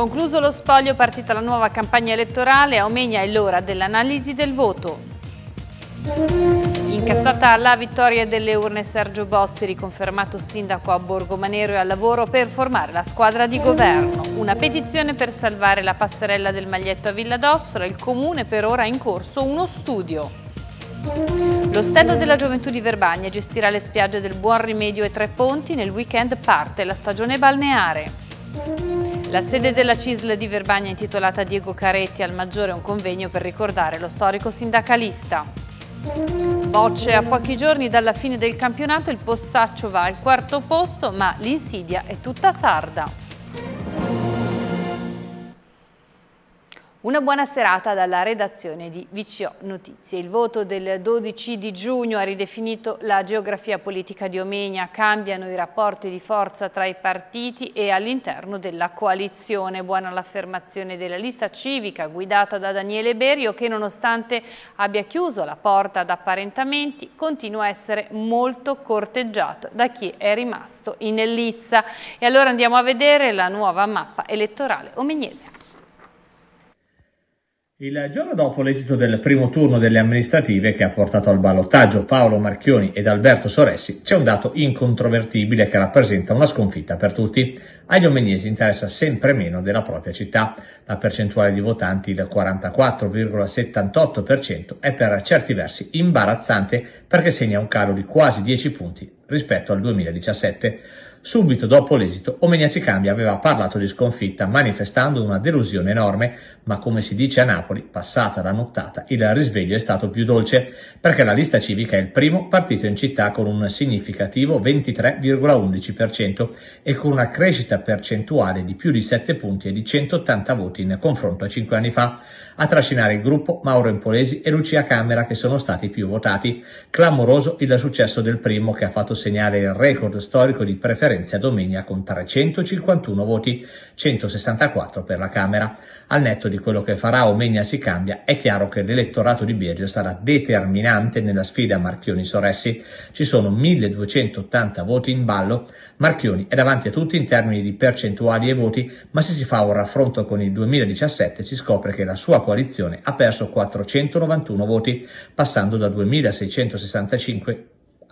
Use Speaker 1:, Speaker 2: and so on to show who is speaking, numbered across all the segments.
Speaker 1: Concluso lo spoglio, partita la nuova campagna elettorale, a Omegna è l'ora dell'analisi del voto. Incassata la vittoria delle urne Sergio Bossi, riconfermato sindaco a Borgo Manero e al lavoro per formare la squadra di governo. Una petizione per salvare la passerella del maglietto a Villa d'Ossola, il comune per ora ha in corso uno studio. L'ostello della gioventù di Verbagna gestirà le spiagge del Buon Rimedio e Tre Ponti, nel weekend parte la stagione balneare. La sede della CISL di Verbagna è intitolata Diego Caretti al maggiore un convegno per ricordare lo storico sindacalista. Bocce a pochi giorni dalla fine del campionato, il Possaccio va al quarto posto, ma l'insidia è tutta sarda. Una buona serata dalla redazione di VCO Notizie. Il voto del 12 di giugno ha ridefinito la geografia politica di Omegna, cambiano i rapporti di forza tra i partiti e all'interno della coalizione. Buona l'affermazione della lista civica guidata da Daniele Berio che nonostante abbia chiuso la porta ad apparentamenti continua a essere molto corteggiata da chi è rimasto in ellizza. E allora andiamo a vedere la nuova mappa elettorale omegnese.
Speaker 2: Il giorno dopo l'esito del primo turno delle amministrative che ha portato al ballottaggio Paolo Marchioni ed Alberto Soressi c'è un dato incontrovertibile che rappresenta una sconfitta per tutti. Agli omegnesi interessa sempre meno della propria città. La percentuale di votanti, il 44,78%, è per certi versi imbarazzante perché segna un calo di quasi 10 punti rispetto al 2017. Subito dopo l'esito, Omeniasi Cambia aveva parlato di sconfitta, manifestando una delusione enorme, ma come si dice a Napoli, passata la nottata, il risveglio è stato più dolce, perché la lista civica è il primo partito in città con un significativo 23,11% e con una crescita percentuale di più di 7 punti e di 180 voti in confronto a 5 anni fa a trascinare il gruppo Mauro Empolesi e Lucia Camera che sono stati più votati. Clamoroso il successo del primo che ha fatto segnare il record storico di preferenza a Domenia con 351 voti, 164 per la Camera. Al netto di quello che farà Omegna si cambia, è chiaro che l'elettorato di Bergio sarà determinante nella sfida Marchioni-Soressi. Ci sono 1280 voti in ballo. Marchioni è davanti a tutti in termini di percentuali e voti, ma se si fa un raffronto con il 2017 si scopre che la sua coalizione, ha perso 491 voti, passando da 2.665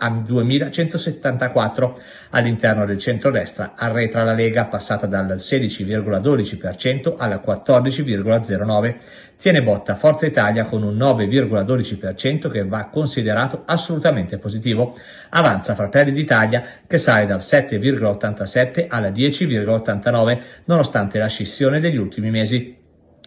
Speaker 2: a 2.174 all'interno del centrodestra, arretra la Lega passata dal 16,12% alla 14,09%, tiene botta Forza Italia con un 9,12% che va considerato assolutamente positivo, avanza Fratelli d'Italia che sale dal 7,87 alla 10,89 nonostante la scissione degli ultimi mesi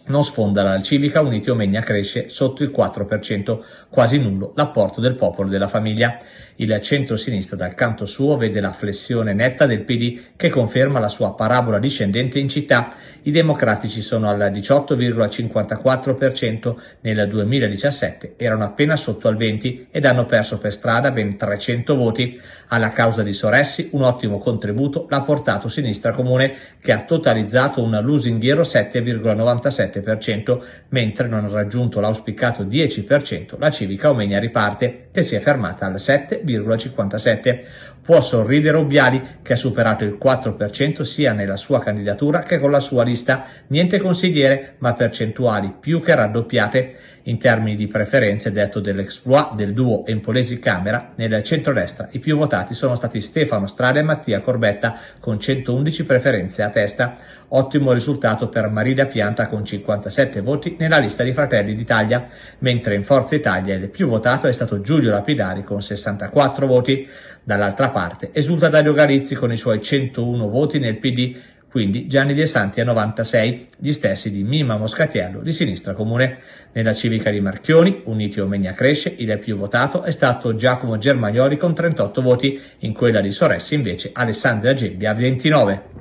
Speaker 2: non sfonda la civica, Uniti Omegna cresce sotto il 4%, quasi nullo l'apporto del popolo e della famiglia. Il centro-sinistra dal canto suo vede la flessione netta del PD che conferma la sua parabola discendente in città. I democratici sono al 18,54%, nel 2017 erano appena sotto al 20% ed hanno perso per strada ben 300 voti. Alla causa di Soressi un ottimo contributo l'ha portato Sinistra Comune che ha totalizzato un lusinghiero 7,97% 7%, mentre non ha raggiunto l'auspicato 10%, la civica Omegna riparte, che si è fermata al 7,57%. Può sorridere Obbiali, che ha superato il 4% sia nella sua candidatura che con la sua lista. Niente consigliere, ma percentuali più che raddoppiate. In termini di preferenze, detto dell'exploit del duo Empolesi-Camera, nel centrodestra i più votati sono stati Stefano Strada e Mattia Corbetta, con 111 preferenze a testa ottimo risultato per Marida Pianta con 57 voti nella lista di Fratelli d'Italia, mentre in Forza Italia il più votato è stato Giulio Lapidari con 64 voti. Dall'altra parte esulta Dario Galizzi con i suoi 101 voti nel PD, quindi Gianni De Santi a 96, gli stessi di Mima Moscatiello di Sinistra Comune. Nella civica di Marchioni, Uniti Omegna Cresce, il più votato è stato Giacomo Germaioli con 38 voti, in quella di Soressi invece Alessandra Gebbia 29.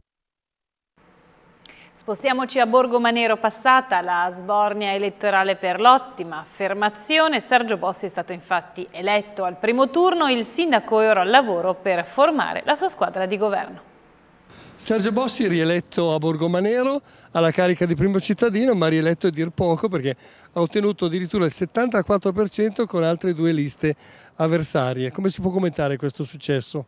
Speaker 1: Spostiamoci a Borgo Manero passata, la sbornia elettorale per l'ottima affermazione. Sergio Bossi è stato infatti eletto al primo turno, il sindaco è ora al lavoro per formare la sua squadra di governo.
Speaker 3: Sergio Bossi rieletto a Borgo Manero alla carica di primo cittadino, ma rieletto è dir poco perché ha ottenuto addirittura il 74% con altre due liste avversarie. Come si può commentare questo successo?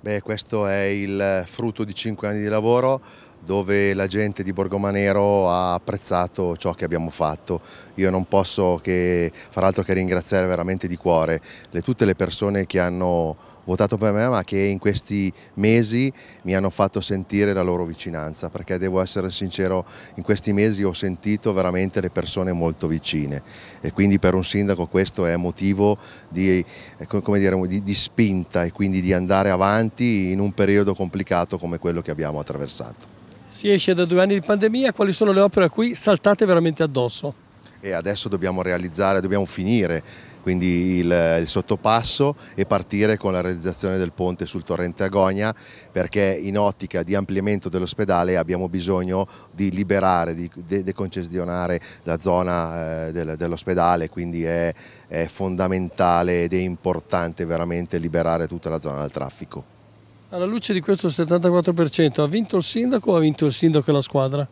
Speaker 4: Beh, questo è il frutto di cinque anni di lavoro, dove la gente di Borgomanero ha apprezzato ciò che abbiamo fatto. Io non posso che far altro che ringraziare veramente di cuore le, tutte le persone che hanno votato per me ma che in questi mesi mi hanno fatto sentire la loro vicinanza perché devo essere sincero in questi mesi ho sentito veramente le persone molto vicine e quindi per un sindaco questo è motivo di, eh, dire, di, di spinta e quindi di andare avanti in un periodo complicato come quello che abbiamo attraversato.
Speaker 3: Si esce da due anni di pandemia, quali sono le opere a cui saltate veramente addosso?
Speaker 4: E adesso dobbiamo realizzare, dobbiamo finire quindi il, il, sottopasso e partire con la realizzazione del ponte sul torrente Agonia perché in ottica di ampliamento dell'ospedale abbiamo bisogno di liberare, di deconcessionare la zona eh, del, dell'ospedale, quindi è, è fondamentale ed è importante veramente liberare tutta la zona dal traffico.
Speaker 3: Alla luce di questo 74%, ha vinto il sindaco o ha vinto il sindaco e la squadra?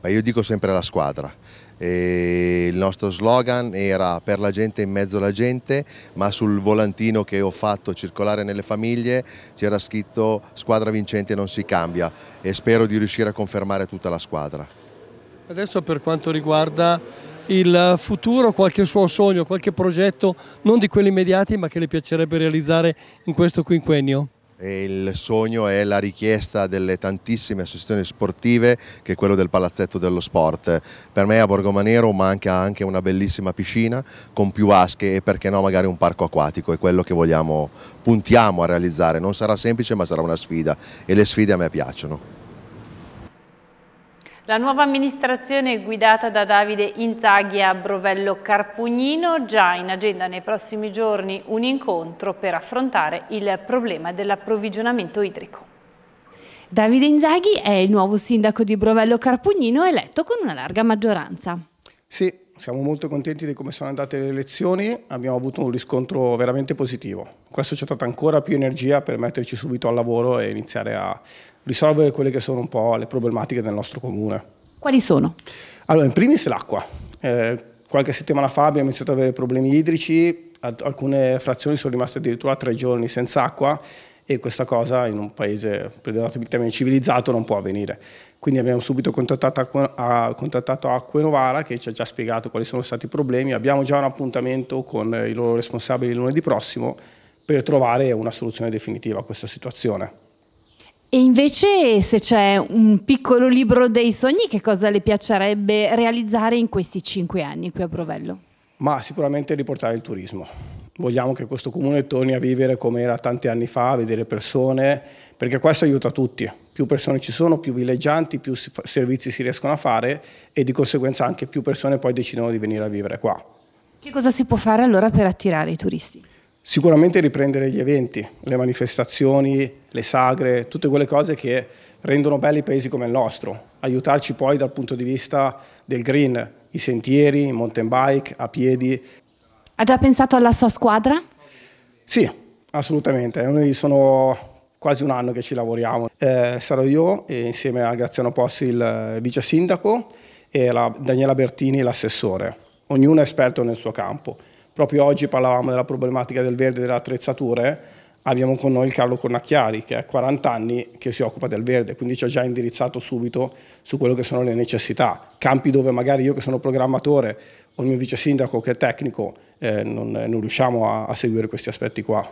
Speaker 4: Ma io dico sempre la squadra. E il nostro slogan era per la gente in mezzo alla gente, ma sul volantino che ho fatto circolare nelle famiglie c'era scritto squadra vincente non si cambia e spero di riuscire a confermare tutta la squadra.
Speaker 3: Adesso per quanto riguarda il futuro, qualche suo sogno, qualche progetto, non di quelli immediati ma che le piacerebbe realizzare in questo quinquennio?
Speaker 4: il sogno è la richiesta delle tantissime associazioni sportive che è quello del palazzetto dello sport. Per me a Borgomanero manca anche una bellissima piscina con più vasche e perché no magari un parco acquatico, è quello che vogliamo, puntiamo a realizzare. Non sarà semplice ma sarà una sfida e le sfide a me piacciono.
Speaker 1: La nuova amministrazione guidata da Davide Inzaghi a Brovello Carpugnino, già in agenda nei prossimi giorni un incontro per affrontare il problema dell'approvvigionamento idrico. Davide Inzaghi è il nuovo sindaco di Brovello Carpugnino eletto con una larga maggioranza.
Speaker 5: Sì, siamo molto contenti di come sono andate le elezioni, abbiamo avuto un riscontro veramente positivo questo ci ha dato ancora più energia per metterci subito al lavoro e iniziare a risolvere quelle che sono un po' le problematiche del nostro comune. Quali sono? Allora, in primis l'acqua. Eh, qualche settimana fa abbiamo iniziato ad avere problemi idrici, alcune frazioni sono rimaste addirittura tre giorni senza acqua e questa cosa in un paese, prendetevi il termine civilizzato, non può avvenire. Quindi abbiamo subito contattato, a, contattato Acque Novara che ci ha già spiegato quali sono stati i problemi, abbiamo già un appuntamento con i loro responsabili lunedì prossimo per trovare una soluzione definitiva a questa situazione.
Speaker 1: E invece se c'è un piccolo libro dei sogni, che cosa le piacerebbe realizzare in questi cinque anni qui a Provello?
Speaker 5: Ma sicuramente riportare il turismo. Vogliamo che questo comune torni a vivere come era tanti anni fa, a vedere persone, perché questo aiuta tutti. Più persone ci sono, più villeggianti, più servizi si riescono a fare e di conseguenza anche più persone poi decidono di venire a vivere qua.
Speaker 1: Che cosa si può fare allora per
Speaker 5: attirare i turisti? Sicuramente riprendere gli eventi, le manifestazioni, le sagre, tutte quelle cose che rendono belli paesi come il nostro. Aiutarci poi dal punto di vista del green, i sentieri, i mountain bike, a piedi. Ha già
Speaker 1: pensato alla sua squadra?
Speaker 5: Sì, assolutamente. Noi sono quasi un anno che ci lavoriamo. Eh, sarò io insieme a Graziano Possi il eh, vice sindaco e la Daniela Bertini l'assessore. Ognuno è esperto nel suo campo. Proprio oggi parlavamo della problematica del verde e delle attrezzature, abbiamo con noi il Carlo Cornacchiari che ha 40 anni che si occupa del verde, quindi ci ha già indirizzato subito su quello che sono le necessità, campi dove magari io che sono programmatore o il mio vice sindaco che è tecnico eh, non, non, riusciamo a, a seguire questi aspetti qua.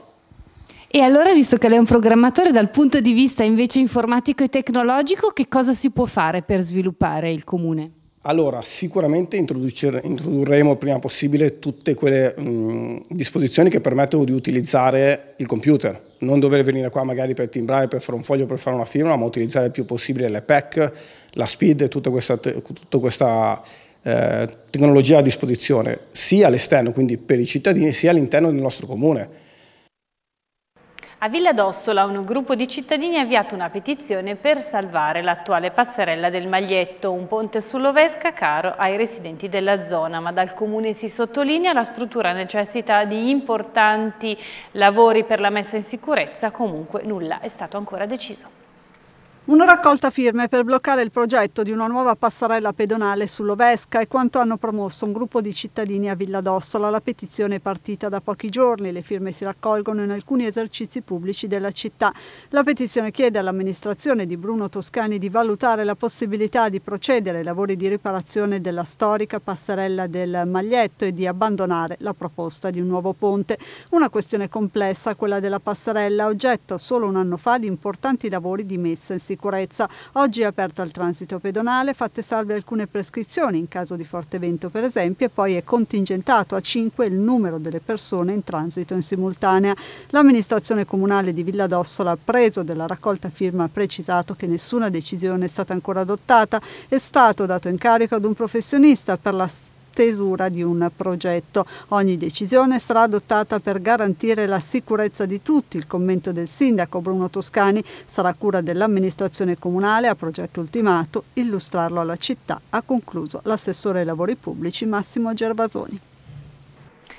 Speaker 1: E allora, visto che lei è un programmatore, dal punto di vista invece informatico e tecnologico, che cosa si può fare per sviluppare il comune?
Speaker 5: Allora, sicuramente introdurremo il prima possibile tutte quelle mh, disposizioni che permettono di utilizzare il computer. Non dover venire qua magari per timbrare, per fare un foglio, per fare una firma, ma utilizzare il più possibile le PEC, la SPID e tutta questa, tutta questa eh, tecnologia a disposizione, sia all'esterno, quindi per i cittadini, sia all'interno del nostro comune
Speaker 1: a Villa d'Ossola un gruppo di cittadini ha avviato una petizione per salvare l'attuale passerella del Maglietto, un ponte sull'Ovesca caro ai residenti della zona, ma dal comune si sottolinea la struttura necessità di importanti lavori per la messa in sicurezza, comunque nulla è stato ancora deciso.
Speaker 6: Una raccolta firme per bloccare il progetto di una nuova passarella pedonale sull'Ovesca è quanto hanno promosso un gruppo di cittadini a Villa d'Ossola. La petizione è partita da pochi giorni, le firme si raccolgono in alcuni esercizi pubblici della città. La petizione chiede all'amministrazione di Bruno Toscani di valutare la possibilità di procedere ai lavori di riparazione della storica passarella del Maglietto e di abbandonare la proposta di un nuovo ponte. Una questione complessa, quella della passarella, oggetto solo un anno fa di importanti lavori di messa in sicurezza sicurezza. Oggi è aperta al transito pedonale, fatte salve alcune prescrizioni in caso di forte vento per esempio e poi è contingentato a 5 il numero delle persone in transito in simultanea. L'amministrazione comunale di Villa d'Ossola ha preso della raccolta firma ha precisato che nessuna decisione è stata ancora adottata, è stato dato incarico ad un professionista per la stesura di un progetto. Ogni decisione sarà adottata per garantire la sicurezza di tutti. Il commento del sindaco Bruno Toscani sarà cura dell'amministrazione comunale a progetto ultimato, illustrarlo alla città, ha concluso l'assessore ai lavori pubblici Massimo Gervasoni.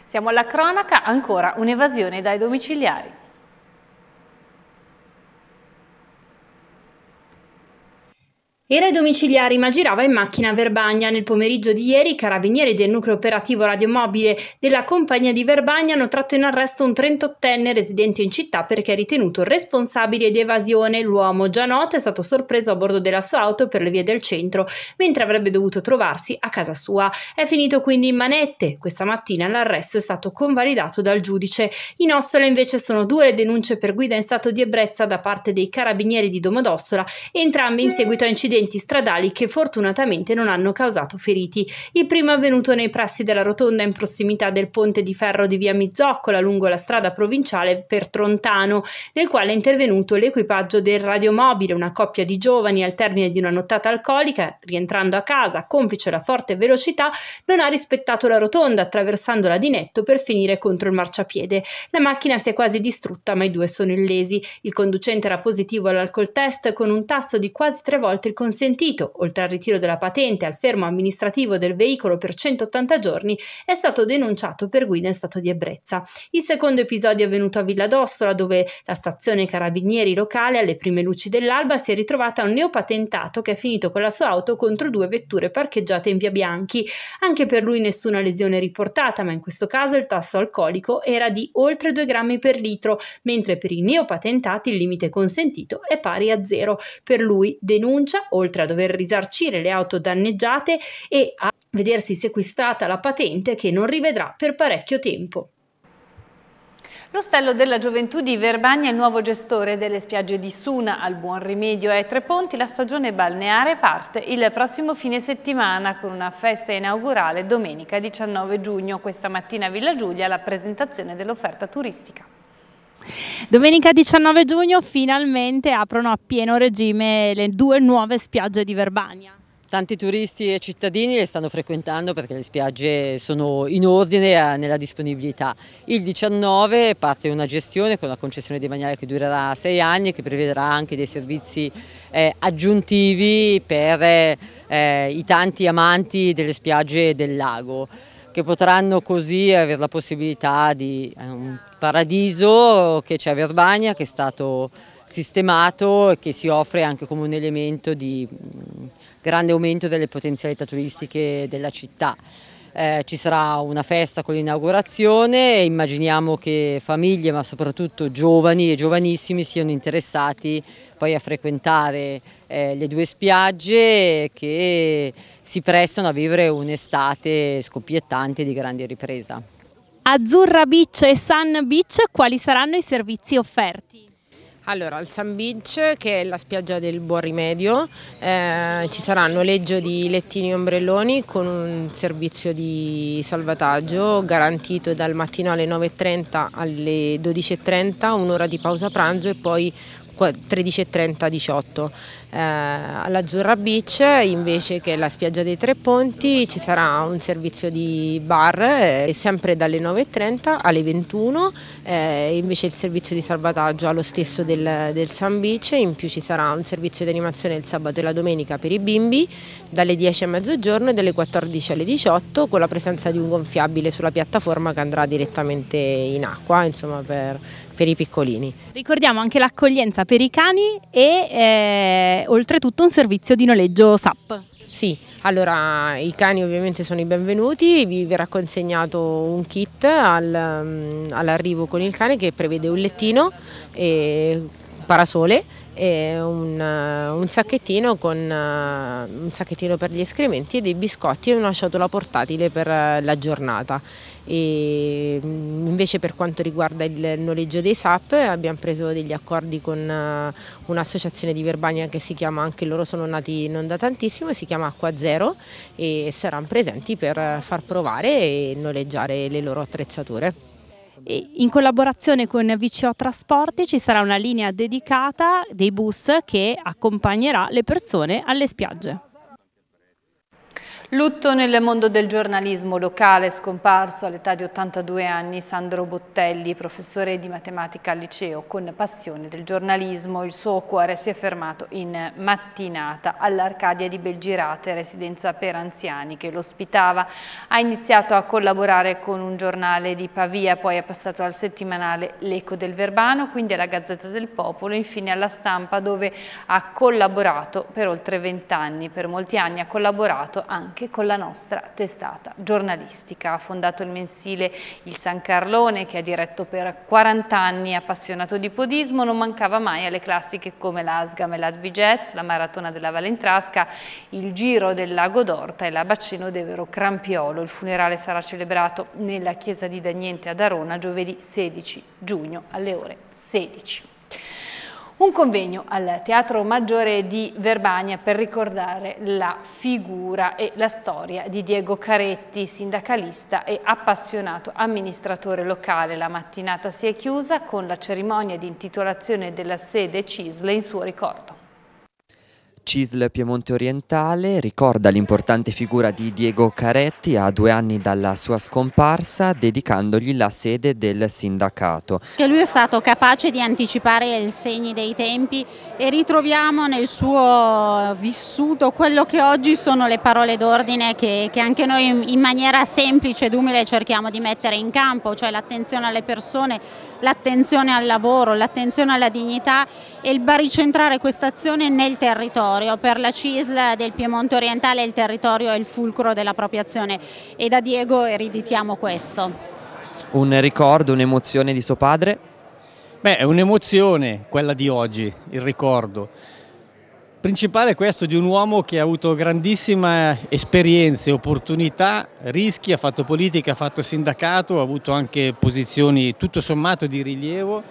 Speaker 6: Siamo alla
Speaker 1: cronaca, ancora un'evasione dai domiciliari.
Speaker 7: Era ai domiciliari ma girava in macchina a Verbagna. Nel pomeriggio di ieri i carabinieri del nucleo operativo radiomobile della compagnia di Verbagna hanno tratto in arresto un 38enne residente in città perché ritenuto responsabile di evasione. L'uomo, già noto, è stato sorpreso a bordo della sua auto per le vie del centro, mentre avrebbe dovuto trovarsi a casa sua. È finito quindi in manette. Questa mattina l'arresto è stato convalidato dal giudice. In Ossola invece sono due le denunce per guida in stato di ebbrezza da parte dei carabinieri di Domodossola, entrambi in seguito a incidenti incidenti stradali che fortunatamente non hanno causato feriti. Il primo è avvenuto nei pressi della rotonda in prossimità del ponte di ferro di via Mizzoccola lungo la strada provinciale per Trontano, nel quale è intervenuto l'equipaggio del radiomobile, una coppia di giovani al termine di una nottata alcolica, rientrando a casa, complice la forte velocità, non ha rispettato la rotonda attraversandola di netto per finire contro il marciapiede. La macchina si è quasi distrutta, ma i due sono illesi. Il conducente era positivo all'alcol test con un tasso di quasi tre volte il consumo consentito, oltre al ritiro della patente e al fermo amministrativo del veicolo per 180 giorni, è stato denunciato per guida in stato di ebbrezza. Il secondo episodio è avvenuto a Villa d'Ossola, dove la stazione carabinieri locale, alle prime luci dell'alba, si è ritrovata un neopatentato che è finito con la sua auto contro due vetture parcheggiate in via Bianchi. Anche per lui nessuna lesione riportata, ma in questo caso il tasso alcolico era di oltre 2 grammi per litro, mentre per i neopatentati il limite consentito è pari a zero. Per lui denuncia o oltre a dover risarcire le auto danneggiate e a vedersi sequestrata la patente che non rivedrà per parecchio tempo.
Speaker 1: L'ostello della gioventù di Verbagna è il nuovo gestore delle spiagge di Suna, al Buon Rimedio e Tre Ponti. La stagione balneare parte il prossimo fine settimana con una festa inaugurale domenica 19 giugno. Questa mattina a Villa Giulia la presentazione dell'offerta turistica.
Speaker 7: Domenica 19 giugno finalmente aprono a pieno regime le due nuove spiagge di Verbania.
Speaker 8: Tanti turisti e cittadini le stanno frequentando perché le spiagge sono in ordine eh, nella disponibilità. Il 19 parte una gestione con una concessione di demaniale che durerà sei anni e che prevedrà anche dei servizi eh, aggiuntivi per eh, i tanti amanti delle spiagge del lago che potranno così avere la possibilità di un paradiso che c'è a Verbania, che è stato sistemato e che si offre anche come un elemento di mm, grande aumento delle potenzialità turistiche della città eh, ci sarà una festa con l'inaugurazione e immaginiamo che famiglie ma soprattutto giovani e giovanissimi siano interessati poi a frequentare eh, le due spiagge che si prestano a vivere un'estate scoppiettante di grande ripresa.
Speaker 7: Azzurra Beach e Sun Beach quali saranno i servizi offerti?
Speaker 8: Allora, al Sun Beach, che è la spiaggia del Buon Rimedio, eh, ci sarà noleggio di lettini e ombrelloni con un servizio di salvataggio garantito dal mattino alle 9.30 alle 12.30, un'ora di pausa pranzo e poi 13.30-18. Eh, All'Azzurra Beach invece che la spiaggia dei Tre Ponti ci sarà un servizio di bar eh, sempre dalle 9.30 alle 21, eh, invece il servizio di salvataggio allo stesso del, del San Beach, in più ci sarà un servizio di animazione il sabato e la domenica per i bimbi dalle 10 a mezzogiorno e dalle 14 alle 18 con la presenza di un gonfiabile sulla piattaforma che andrà direttamente in acqua insomma, per per i piccolini.
Speaker 7: Ricordiamo anche l'accoglienza per i cani
Speaker 8: e eh, oltretutto un servizio di noleggio SAP. Sì, allora i cani ovviamente sono i benvenuti, vi verrà consegnato un kit mm, all'arrivo con il cane che prevede un lettino e parasole e un, eh, un, sacchettino con, eh, un sacchettino per gli escrementi e dei biscotti e una ciotola portatile per eh, la giornata. E mm, invece per quanto riguarda il noleggio dei SAP abbiamo preso degli accordi con un'associazione di Verbania che si chiama, anche loro sono nati non da tantissimo, si chiama Acqua Zero e saranno presenti per far provare e noleggiare le loro attrezzature.
Speaker 7: In collaborazione con VCO Trasporti ci sarà una linea dedicata dei bus che accompagnerà le persone alle spiagge.
Speaker 1: Lutto nel mondo del giornalismo locale, scomparso all'età di 82 anni Sandro Bottelli, professore di matematica al liceo con passione del giornalismo. Il suo cuore si è fermato in mattinata all'Arcadia di Belgirate, residenza per anziani che lo ospitava. Ha iniziato a collaborare con un giornale di Pavia, poi è passato al settimanale L'Eco del Verbano, quindi alla Gazzetta del Popolo, infine alla Stampa dove ha collaborato per oltre vent'anni. Per molti anni ha collaborato anche anche con la nostra testata giornalistica. Ha fondato il mensile Il San Carlone che ha diretto per 40 anni, appassionato di podismo, non mancava mai alle classiche come l'Asgam e l'Advigez, la Maratona della Valentrasca, il Giro del Lago d'Orta e la Bacino d'Evero Crampiolo. Il funerale sarà celebrato nella chiesa di Dagnente ad Arona giovedì 16 giugno alle ore 16. Un convegno al Teatro Maggiore di Verbania per ricordare la figura e la storia di Diego Caretti, sindacalista e appassionato amministratore locale. La mattinata si è chiusa con la cerimonia di intitolazione della sede Cisle in suo ricordo.
Speaker 2: CISL Piemonte Orientale ricorda l'importante figura di Diego Caretti a due anni dalla sua scomparsa dedicandogli la sede del sindacato.
Speaker 7: lui è stato capace di anticipare i segni dei tempi e ritroviamo nel suo vissuto quello che oggi sono le parole d'ordine che, che, anche noi in maniera semplice ed umile cerchiamo di mettere in campo, cioè l'attenzione alle persone, l'attenzione al lavoro, l'attenzione alla dignità e il baricentrare questa azione nel territorio territorio. Per la CISL del Piemonte orientale il territorio è il fulcro della propria azione e da Diego ereditiamo questo.
Speaker 2: Un ricordo, un'emozione di suo padre? Beh, è un'emozione quella di oggi, il ricordo. Principale è questo di un uomo che ha avuto grandissime esperienze, opportunità, rischi, ha fatto politica, ha fatto sindacato, ha avuto anche posizioni tutto sommato di rilievo,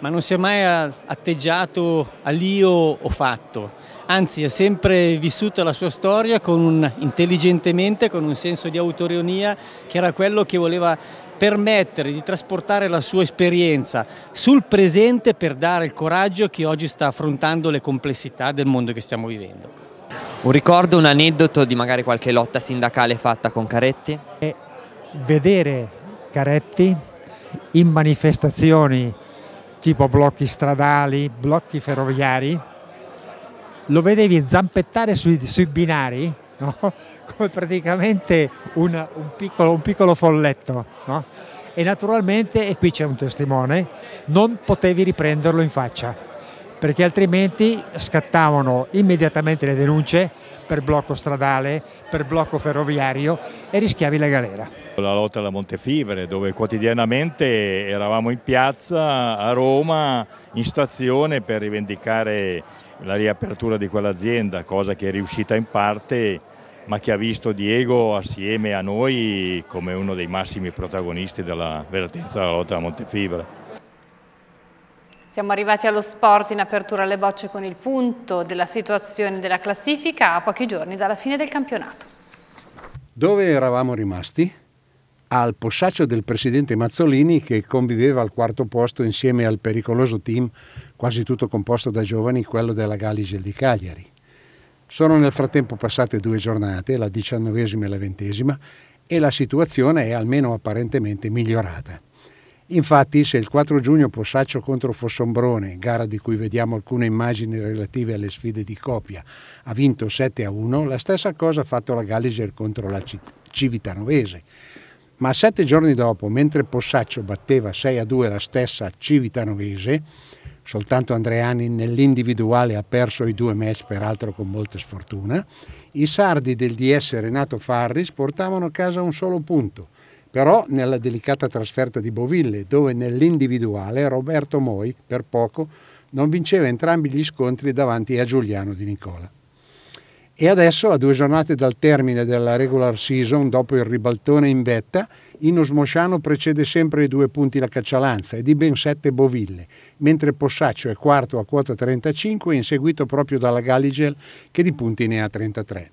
Speaker 2: ma non si è mai atteggiato all'io o fatto anzi ha sempre vissuto la sua storia con un, intelligentemente, con un senso di autorionia che era quello che voleva permettere di trasportare la sua esperienza sul presente per dare il coraggio che oggi sta affrontando le complessità del mondo che stiamo vivendo. Un ricordo, un aneddoto di magari qualche lotta sindacale fatta con Caretti?
Speaker 9: E vedere Caretti in manifestazioni tipo blocchi stradali, blocchi ferroviari, lo vedevi zampettare sui, sui binari no? come praticamente un, un, piccolo, un piccolo, folletto. No? E naturalmente, e qui c'è un testimone, non potevi riprenderlo in faccia perché altrimenti scattavano immediatamente le denunce per blocco stradale, per blocco ferroviario e rischiavi la galera.
Speaker 10: La lotta alla Montefibre dove quotidianamente eravamo in piazza a Roma in stazione per rivendicare la riapertura di quell'azienda, cosa che è riuscita in parte, ma che ha visto Diego assieme a noi come uno dei massimi protagonisti della vertenza della lotta a Montefibra.
Speaker 1: Siamo arrivati allo sport in apertura alle bocce con il punto della situazione della classifica a pochi giorni dalla fine del campionato.
Speaker 9: Dove eravamo rimasti? al possaccio del presidente Mazzolini che conviveva al quarto posto insieme al pericoloso team, quasi tutto composto da giovani, quello della Galigel di Cagliari. Sono nel frattempo passate due giornate, la diciannovesima e la ventesima, e la situazione è almeno apparentemente migliorata. Infatti, se il 4 giugno Possaccio contro Fossombrone, gara di cui vediamo alcune immagini relative alle sfide di coppia, ha vinto 7 a 1, la stessa cosa ha fatto la Galliser contro la Civitanovese. Ma sette giorni dopo, mentre Possaccio batteva 6 a 2 la stessa Civitanovese, soltanto Andreani nell'individuale ha perso i due match, peraltro con molta sfortuna, i sardi del DS Renato Farris portavano a casa un solo punto, però nella delicata trasferta di Boville, dove nell'individuale Roberto Moi, per poco, non vinceva entrambi gli scontri davanti a Giuliano Di Nicola. E adesso, a due giornate dal termine della regular season, dopo il ribaltone in vetta, Ino Smosciano precede sempre i due punti la Caccialanza e di ben sette boville, mentre Possaccio è quarto a quota 35, inseguito proprio dalla Galigel che di punti ne ha 33.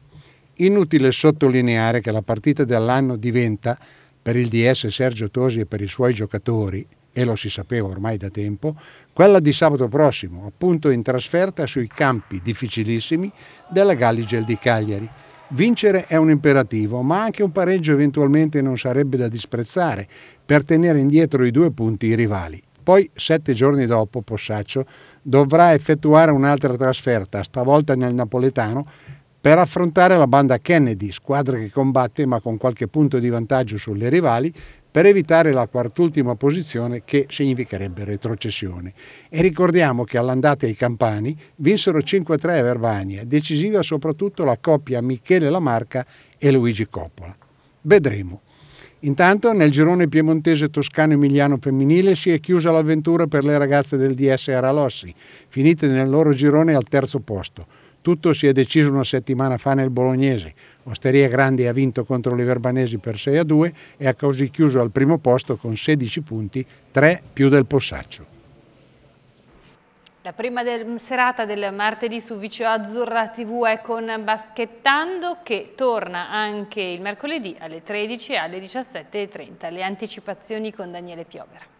Speaker 9: Inutile sottolineare che la partita dell'anno diventa, per il DS Sergio Tosi e per i suoi giocatori, e lo si sapeva ormai da tempo, quella di sabato prossimo, appunto in trasferta sui campi difficilissimi della Galligel di Cagliari. Vincere è un imperativo, ma anche un pareggio eventualmente non sarebbe da disprezzare per tenere indietro i due punti i rivali. Poi, sette giorni dopo, Possaccio dovrà effettuare un'altra trasferta, stavolta nel napoletano, per affrontare la banda Kennedy, squadra che combatte ma con qualche punto di vantaggio sulle rivali, per evitare la quartultima posizione che significherebbe retrocessione. E ricordiamo che all'andata i campani vinsero 5-3 a Verbania, decisiva soprattutto la coppia Michele Lamarca e Luigi Coppola. Vedremo. Intanto nel girone piemontese toscano-emiliano femminile si è chiusa l'avventura per le ragazze del DS Aralossi, finite nel loro girone al terzo posto. Tutto si è deciso una settimana fa nel bolognese, Osteria Grandi ha vinto contro i Verbanesi per 6 a 2 e ha così chiuso al primo posto con 16 punti, 3 più del Possaccio.
Speaker 1: La prima del, serata del martedì su Viceo Azzurra TV è con Baschettando che torna anche il mercoledì alle 13 e alle 17.30. Le anticipazioni con Daniele Piovera.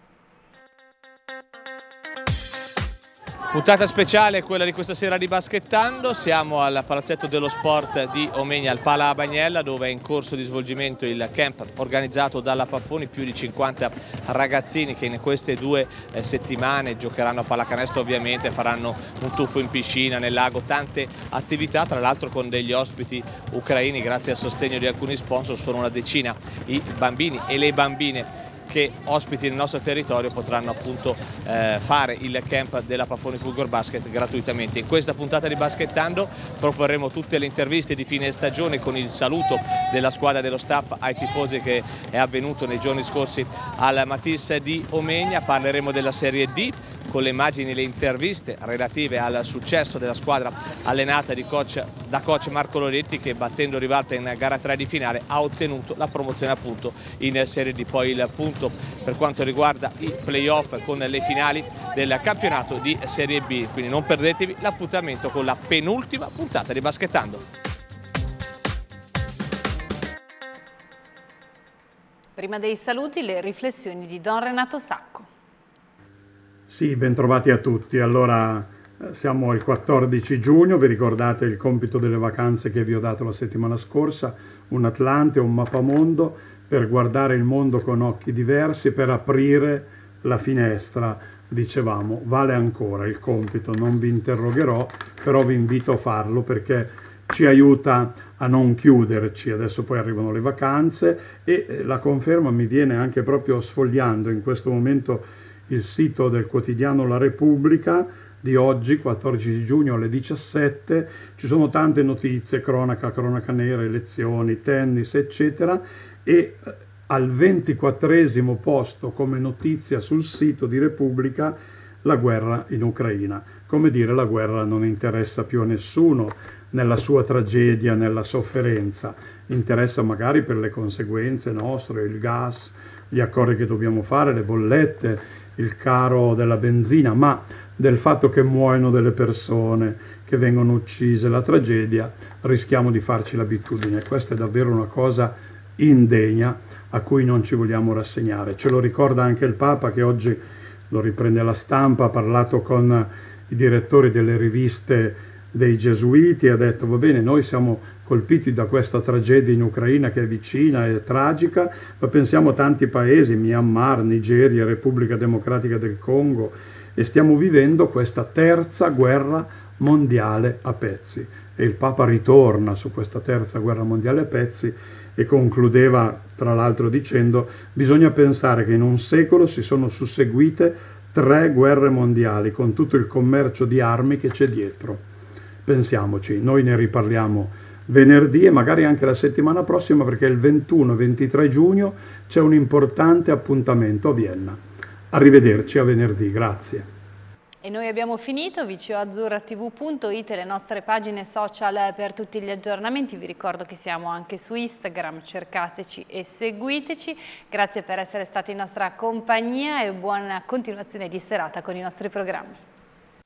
Speaker 2: Puntata speciale quella di questa sera di Baschettando, siamo al Palazzetto dello Sport di Omegna al Pala Bagnella dove è in corso di svolgimento il camp organizzato dalla Paffoni, più di 50 ragazzini che in queste due eh, settimane giocheranno a pallacanestro ovviamente, faranno un tuffo in piscina, nel lago, tante attività, tra l'altro con degli ospiti ucraini grazie al sostegno di alcuni sponsor, sono una decina i bambini e le bambine che ospiti del nostro territorio potranno appunto eh, fare il camp della Paffoni Fulgor Basket gratuitamente. In questa puntata di Basketando proporremo tutte le interviste di fine stagione con il saluto della squadra dello staff ai tifosi che è avvenuto nei giorni scorsi al Matisse di Omegna, parleremo della Serie D con le immagini e le interviste relative al successo della squadra allenata coach, da coach Marco Loretti che battendo Rivalta in gara 3 di finale ha ottenuto la promozione appunto in Serie D. Poi il punto per quanto riguarda i playoff con le finali del campionato di Serie B, quindi non perdetevi l'appuntamento con la penultima puntata di Baschettando.
Speaker 1: Prima dei saluti le riflessioni di Don Renato
Speaker 10: Sacco. Sì, bentrovati a tutti. Allora, siamo il 14 giugno, vi ricordate il compito delle vacanze che vi ho dato la settimana scorsa, un Atlante, un mappamondo, per guardare il mondo con occhi diversi, per aprire la finestra, dicevamo, vale ancora il compito, non vi interrogherò, però vi invito a farlo perché ci aiuta a non chiuderci, adesso poi arrivano le vacanze e eh, la conferma mi viene anche proprio sfogliando in questo momento il sito del quotidiano La Repubblica di oggi, 14 giugno alle 17, ci sono tante notizie, cronaca, cronaca nera, elezioni, tennis, eccetera, e eh, al 24 posto come notizia sul sito di Repubblica la guerra in Ucraina. Come dire, la guerra non interessa più a nessuno nella sua tragedia, nella sofferenza, interessa magari per le conseguenze nostre, il gas, gli accordi che dobbiamo fare, le bollette, il caro della benzina, ma del fatto che muoiono delle persone, che vengono uccise, la tragedia, rischiamo di farci l'abitudine. Questa è davvero una cosa indegna a cui non ci vogliamo rassegnare. Ce lo ricorda anche il Papa che oggi lo riprende la stampa, ha parlato con i direttori delle riviste dei gesuiti, ha detto va bene, noi siamo colpiti da questa tragedia in Ucraina che è vicina e tragica, ma pensiamo a tanti paesi, Myanmar, Nigeria, Repubblica Democratica del Congo, e stiamo vivendo questa terza guerra mondiale a pezzi. E il Papa ritorna su questa terza guerra mondiale a pezzi e concludeva tra l'altro dicendo bisogna pensare che in un secolo si sono susseguite tre guerre mondiali con tutto il commercio di armi che c'è dietro. Pensiamoci, noi ne riparliamo venerdì e magari anche la settimana prossima perché il 21-23 giugno c'è un importante appuntamento a Vienna. Arrivederci a venerdì, grazie.
Speaker 1: E noi abbiamo finito, viceoazzurratv.it e le nostre pagine social per tutti gli aggiornamenti. Vi ricordo che siamo anche su Instagram, cercateci e seguiteci. Grazie per essere stati in nostra compagnia e buona continuazione di serata con i nostri programmi.